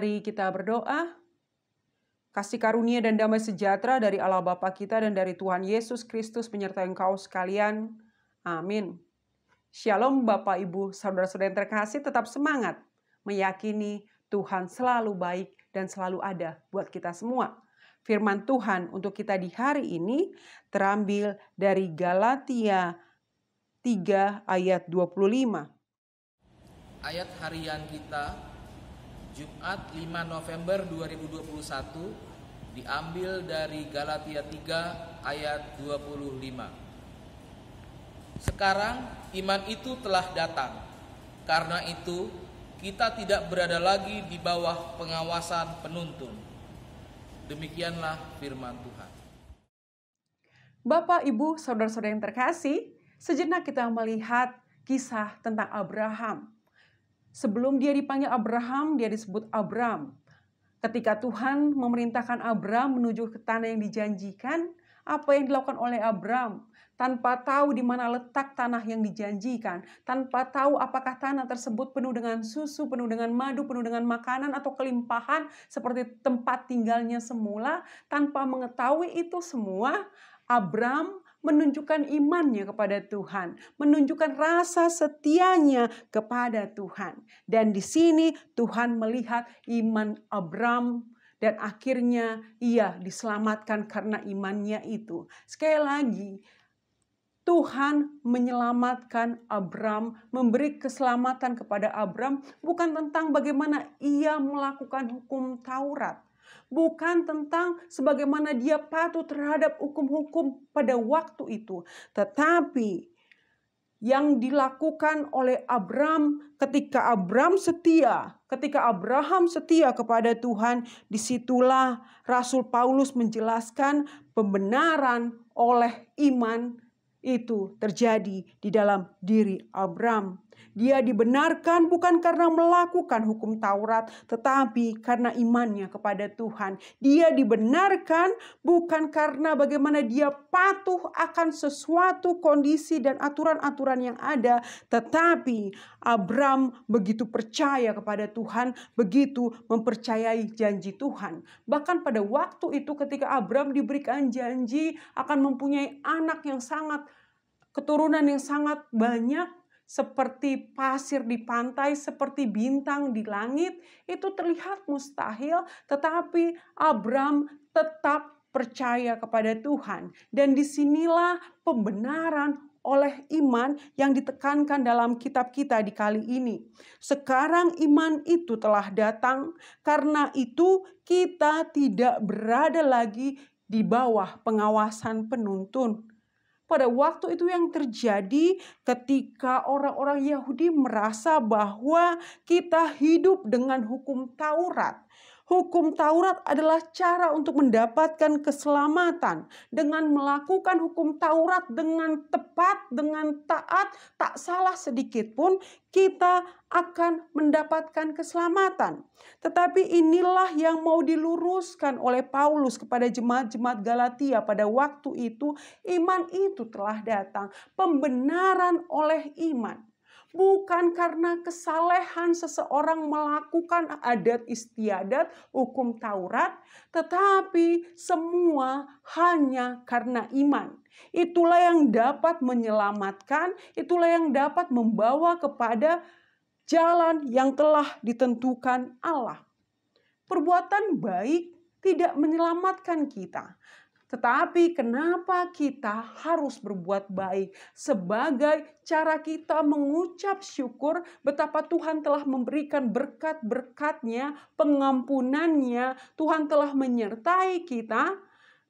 Mari kita berdoa. Kasih karunia dan damai sejahtera dari Allah Bapa kita dan dari Tuhan Yesus Kristus menyertai engkau sekalian. Amin. Shalom Bapak Ibu, saudara-saudara yang terkasih, tetap semangat meyakini Tuhan selalu baik dan selalu ada buat kita semua. Firman Tuhan untuk kita di hari ini terambil dari Galatia 3 ayat 25. Ayat harian kita Jumat 5 November 2021 diambil dari Galatia 3 ayat 25. Sekarang iman itu telah datang. Karena itu kita tidak berada lagi di bawah pengawasan penuntun. Demikianlah firman Tuhan. Bapak, Ibu, saudara-saudara yang terkasih, sejenak kita melihat kisah tentang Abraham Sebelum dia dipanggil Abraham, dia disebut Abram. Ketika Tuhan memerintahkan Abram menuju ke tanah yang dijanjikan, apa yang dilakukan oleh Abram? Tanpa tahu di mana letak tanah yang dijanjikan, tanpa tahu apakah tanah tersebut penuh dengan susu, penuh dengan madu, penuh dengan makanan atau kelimpahan seperti tempat tinggalnya semula, tanpa mengetahui itu semua, Abram menunjukkan imannya kepada Tuhan, menunjukkan rasa setianya kepada Tuhan. Dan di sini Tuhan melihat iman Abram dan akhirnya ia diselamatkan karena imannya itu. Sekali lagi, Tuhan menyelamatkan Abram, memberi keselamatan kepada Abram, bukan tentang bagaimana ia melakukan hukum Taurat, bukan tentang sebagaimana dia patuh terhadap hukum-hukum pada waktu itu, tetapi yang dilakukan oleh Abram ketika Abram setia, ketika Abraham setia kepada Tuhan, disitulah Rasul Paulus menjelaskan pembenaran oleh iman itu terjadi di dalam diri Abram. Dia dibenarkan bukan karena melakukan hukum Taurat, tetapi karena imannya kepada Tuhan. Dia dibenarkan bukan karena bagaimana dia patuh akan sesuatu kondisi dan aturan-aturan yang ada, tetapi Abram begitu percaya kepada Tuhan, begitu mempercayai janji Tuhan. Bahkan pada waktu itu ketika Abram diberikan janji akan mempunyai anak yang sangat keturunan yang sangat banyak seperti pasir di pantai, seperti bintang di langit, itu terlihat mustahil, tetapi Abram tetap percaya kepada Tuhan. Dan disinilah pembenaran oleh iman yang ditekankan dalam kitab kita di kali ini. Sekarang iman itu telah datang, karena itu kita tidak berada lagi di bawah pengawasan penuntun pada waktu itu yang terjadi ketika orang-orang Yahudi merasa bahwa kita hidup dengan hukum Taurat Hukum Taurat adalah cara untuk mendapatkan keselamatan dengan melakukan hukum Taurat dengan tepat, dengan taat, tak salah sedikit pun, kita akan mendapatkan keselamatan. Tetapi inilah yang mau diluruskan oleh Paulus kepada jemaat-jemaat Galatia pada waktu itu, iman itu telah datang, pembenaran oleh iman bukan karena kesalehan seseorang melakukan adat istiadat hukum Taurat, tetapi semua hanya karena iman. Itulah yang dapat menyelamatkan, itulah yang dapat membawa kepada jalan yang telah ditentukan Allah. Perbuatan baik tidak menyelamatkan kita, tetapi kenapa kita harus berbuat baik sebagai cara kita mengucap syukur betapa Tuhan telah memberikan berkat-berkatnya, pengampunannya, Tuhan telah menyertai kita.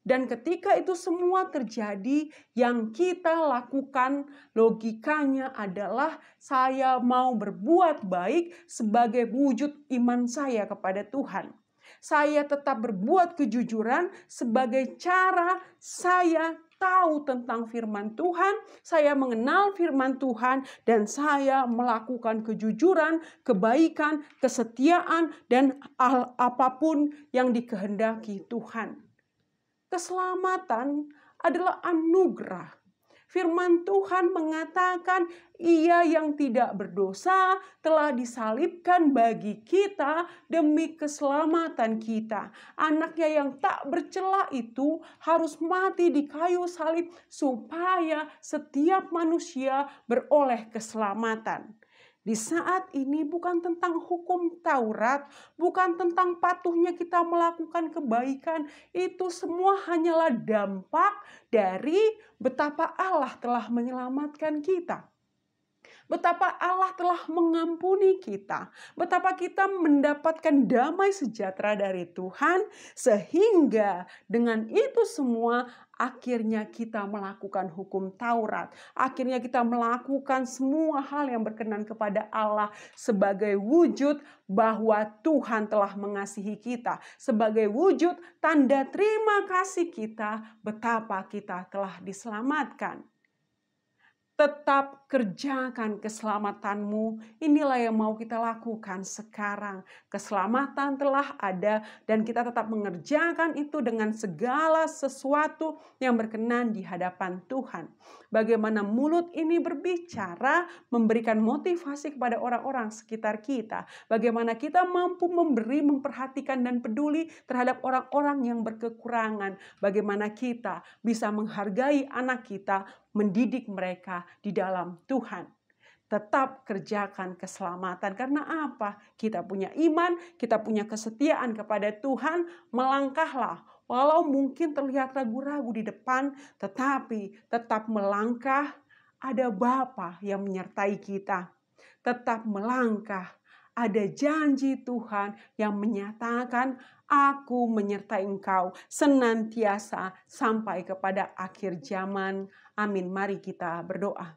Dan ketika itu semua terjadi, yang kita lakukan logikanya adalah saya mau berbuat baik sebagai wujud iman saya kepada Tuhan saya tetap berbuat kejujuran sebagai cara saya tahu tentang firman Tuhan, saya mengenal firman Tuhan, dan saya melakukan kejujuran, kebaikan, kesetiaan, dan apapun yang dikehendaki Tuhan. Keselamatan adalah anugerah firman Tuhan mengatakan ia yang tidak berdosa telah disalibkan bagi kita demi keselamatan kita. Anaknya yang tak bercela itu harus mati di kayu salib supaya setiap manusia beroleh keselamatan. Di saat ini bukan tentang hukum Taurat, bukan tentang patuhnya kita melakukan kebaikan. Itu semua hanyalah dampak dari betapa Allah telah menyelamatkan kita. Betapa Allah telah mengampuni kita, betapa kita mendapatkan damai sejahtera dari Tuhan, sehingga dengan itu semua akhirnya kita melakukan hukum Taurat. Akhirnya kita melakukan semua hal yang berkenan kepada Allah sebagai wujud bahwa Tuhan telah mengasihi kita. Sebagai wujud tanda terima kasih kita betapa kita telah diselamatkan tetap kerjakan keselamatanmu. Inilah yang mau kita lakukan sekarang. Keselamatan telah ada dan kita tetap mengerjakan itu dengan segala sesuatu yang berkenan di hadapan Tuhan. Bagaimana mulut ini berbicara memberikan motivasi kepada orang-orang sekitar kita. Bagaimana kita mampu memberi, memperhatikan dan peduli terhadap orang-orang yang berkekurangan. Bagaimana kita bisa menghargai anak kita, mendidik mereka di dalam Tuhan. Tetap kerjakan keselamatan. Karena apa? Kita punya iman, kita punya kesetiaan kepada Tuhan, melangkahlah. Walau mungkin terlihat ragu-ragu di depan, tetapi tetap melangkah, ada Bapa yang menyertai kita. Tetap melangkah, ada janji Tuhan yang menyatakan aku menyertai engkau senantiasa sampai kepada akhir zaman. Amin. Mari kita berdoa.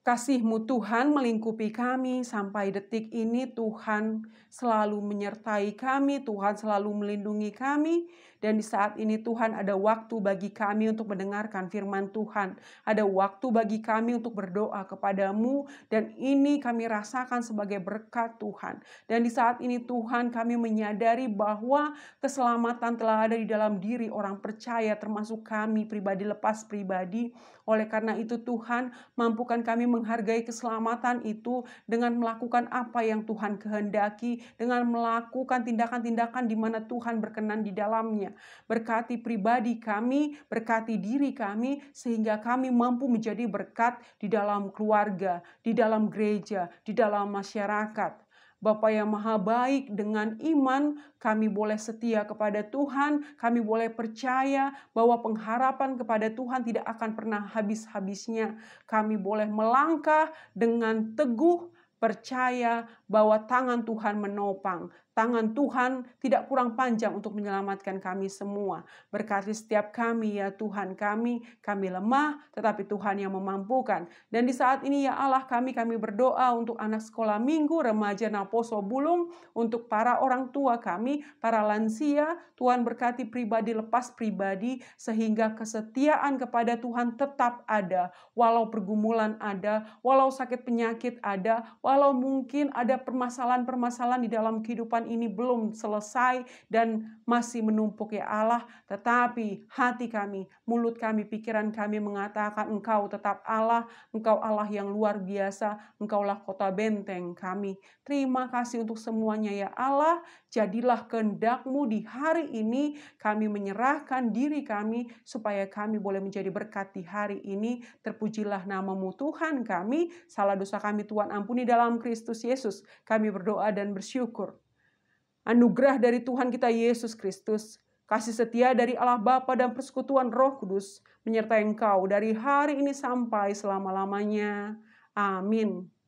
Kasihmu Tuhan melingkupi kami sampai detik ini Tuhan selalu menyertai kami, Tuhan selalu melindungi kami, dan di saat ini Tuhan ada waktu bagi kami untuk mendengarkan firman Tuhan. Ada waktu bagi kami untuk berdoa kepadamu dan ini kami rasakan sebagai berkat Tuhan. Dan di saat ini Tuhan kami menyadari bahwa keselamatan telah ada di dalam diri orang percaya termasuk kami pribadi lepas pribadi. Oleh karena itu Tuhan mampukan kami menghargai keselamatan itu dengan melakukan apa yang Tuhan kehendaki, dengan melakukan tindakan-tindakan di mana Tuhan berkenan di dalamnya. Berkati pribadi kami, berkati diri kami, sehingga kami mampu menjadi berkat di dalam keluarga, di dalam gereja, di dalam masyarakat. Bapa yang maha baik dengan iman kami boleh setia kepada Tuhan, kami boleh percaya bahwa pengharapan kepada Tuhan tidak akan pernah habis-habisnya. Kami boleh melangkah dengan teguh percaya bahwa tangan Tuhan menopang, tangan Tuhan tidak kurang panjang untuk menyelamatkan kami semua. Berkati setiap kami ya Tuhan kami, kami lemah tetapi Tuhan yang memampukan. Dan di saat ini ya Allah kami, kami berdoa untuk anak sekolah minggu, remaja Naposo Bulung, untuk para orang tua kami, para lansia, Tuhan berkati pribadi lepas pribadi sehingga kesetiaan kepada Tuhan tetap ada. Walau pergumulan ada, walau sakit penyakit ada, walau mungkin ada permasalahan-permasalahan di dalam kehidupan ini belum selesai dan masih menumpuk ya Allah, tetapi hati kami, mulut kami, pikiran kami mengatakan Engkau tetap Allah, Engkau Allah yang luar biasa, Engkaulah kota benteng kami. Terima kasih untuk semuanya ya Allah, jadilah kehendak di hari ini, kami menyerahkan diri kami supaya kami boleh menjadi berkat di hari ini. Terpujilah namamu Tuhan kami, salah dosa kami Tuhan ampuni dalam Kristus Yesus kami berdoa dan bersyukur. Anugerah dari Tuhan kita Yesus Kristus, kasih setia dari Allah Bapa dan persekutuan Roh Kudus menyertai engkau dari hari ini sampai selama-lamanya. Amin.